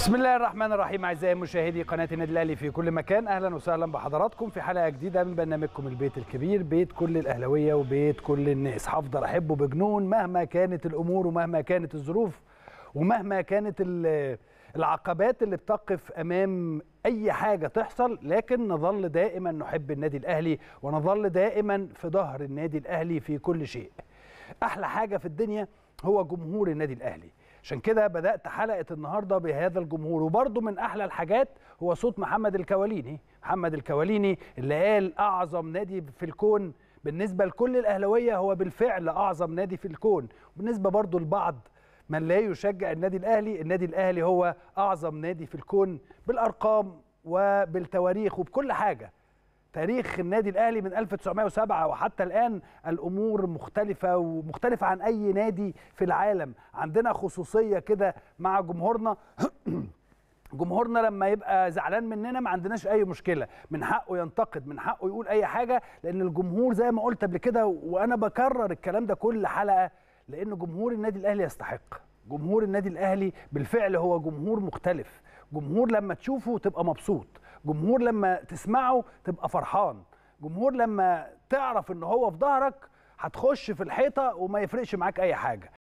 بسم الله الرحمن الرحيم اعزائي مشاهدي قناه النادي الاهلي في كل مكان اهلا وسهلا بحضراتكم في حلقه جديده من برنامجكم البيت الكبير بيت كل الاهلاويه وبيت كل الناس هفضل احبه بجنون مهما كانت الامور ومهما كانت الظروف ومهما كانت العقبات اللي بتقف امام اي حاجه تحصل لكن نظل دائما نحب النادي الاهلي ونظل دائما في ظهر النادي الاهلي في كل شيء احلى حاجه في الدنيا هو جمهور النادي الاهلي عشان كده بدات حلقه النهارده بهذا الجمهور وبرده من احلى الحاجات هو صوت محمد الكواليني محمد الكواليني اللي قال اعظم نادي في الكون بالنسبه لكل الاهلاويه هو بالفعل اعظم نادي في الكون وبالنسبه برده لبعض من لا يشجع النادي الاهلي النادي الاهلي هو اعظم نادي في الكون بالارقام وبالتواريخ وبكل حاجه تاريخ النادي الاهلي من 1907 وحتى الان الامور مختلفه ومختلفه عن اي نادي في العالم عندنا خصوصيه كده مع جمهورنا جمهورنا لما يبقى زعلان مننا ما عندناش اي مشكله من حقه ينتقد من حقه يقول اي حاجه لان الجمهور زي ما قلت قبل كده وانا بكرر الكلام ده كل حلقه لان جمهور النادي الاهلي يستحق جمهور النادي الاهلي بالفعل هو جمهور مختلف جمهور لما تشوفه تبقى مبسوط جمهور لما تسمعه تبقى فرحان جمهور لما تعرف ان هو في ظهرك هتخش في الحيطه وما يفرقش معاك اي حاجه